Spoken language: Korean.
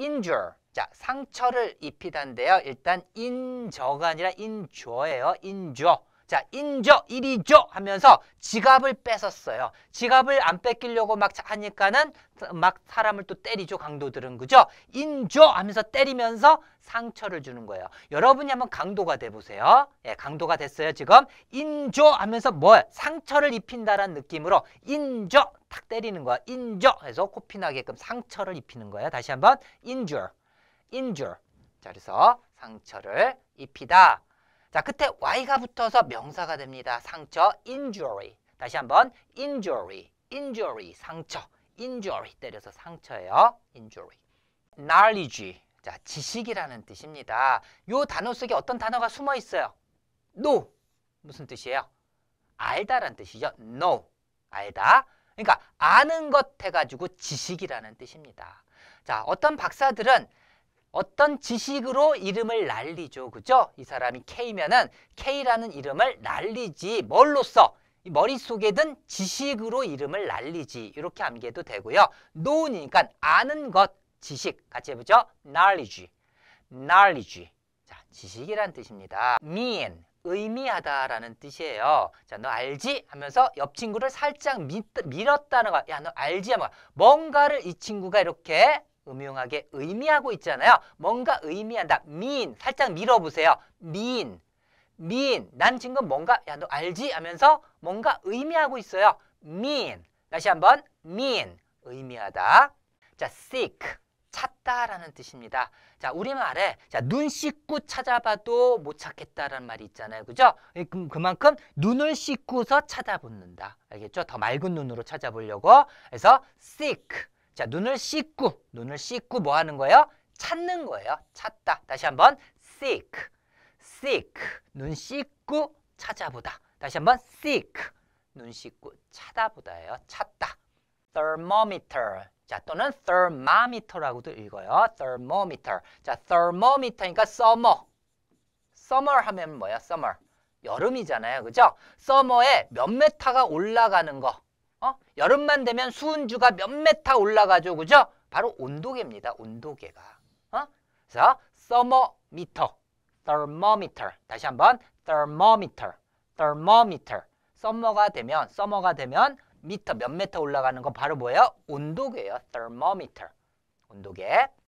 injure. 자, 상처를 입히다인데요. 일단 인저가 아니라 인줘예요. 인줘. 자, 인저, 이리 줘 하면서 지갑을 뺏었어요. 지갑을 안 뺏기려고 막 하니까는 막 사람을 또 때리죠, 강도들은. 그죠? 인조 하면서 때리면서 상처를 주는 거예요. 여러분이 한번 강도가 돼보세요. 예, 강도가 됐어요, 지금. 인조 하면서 뭐 상처를 입힌다라는 느낌으로 인조 탁 때리는 거야. 인저 해서 코피 나게끔 상처를 입히는 거야. 다시 한번 injure, injure. 자, 그래서 상처를 입히다. 자, 그때 y가 붙어서 명사가 됩니다. 상처, injury. 다시 한번 injury, injury, 상처, injury 때려서 상처예요. injury. knowledge, 자, 지식이라는 뜻입니다. 요 단어 속에 어떤 단어가 숨어 있어요? no, 무슨 뜻이에요? 알다란 뜻이죠. k n o 알다. 그러니까 아는 것 해가지고 지식이라는 뜻입니다. 자, 어떤 박사들은 어떤 지식으로 이름을 날리죠. 그죠? 이 사람이 K면은 K라는 이름을 날리지. 뭘로써? 머릿속에 든 지식으로 이름을 날리지. 이렇게 암기해도 되고요. 노은이니까 아는 것, 지식. 같이 해보죠. knowledge. knowledge. 자, 지식이란 뜻입니다. mean. 의미하다라는 뜻이에요. 자, 너 알지? 하면서 옆 친구를 살짝 밀, 밀었다는 거야. 야, 너 알지? 하면 뭔가를 이 친구가 이렇게 음흉하게 의미하고 있잖아요. 뭔가 의미한다. mean. 살짝 밀어보세요. mean. mean. 난 지금 뭔가, 야, 너 알지? 하면서 뭔가 의미하고 있어요. mean. 다시 한번 mean. 의미하다. 자, sick. 찾다라는 뜻입니다. 자, 우리말에 자, 눈 씻고 찾아봐도 못 찾겠다라는 말이 있잖아요. 그죠? 그만큼 눈을 씻고서 찾아붙는다 알겠죠? 더 맑은 눈으로 찾아보려고. 그래서 seek. 자, 눈을 씻고 눈을 씻고 뭐 하는 거예요? 찾는 거예요. 찾다. 다시 한번 seek. seek. 눈 씻고 찾아보다. 다시 한번 seek. 눈 씻고 찾아보다예요. 찾다. thermometer. 자, 또는 thermometer라고도 읽어요. thermometer. 자, thermometer니까 summer. summer 하면 뭐야? summer. 여름이잖아요. 그죠? summer에 몇 메타가 올라가는 거. 어? 여름만 되면 수은주가 몇 메타 올라가죠. 그죠? 바로 온도계입니다. 온도계가. 어? 그래서 thermometer, thermometer. 다시 한번 thermometer, thermometer. 썸머가 되면 썸머가 되면 미터 몇 메터 올라가는 거 바로 뭐예요? 온도계예요. thermometer. 온도계.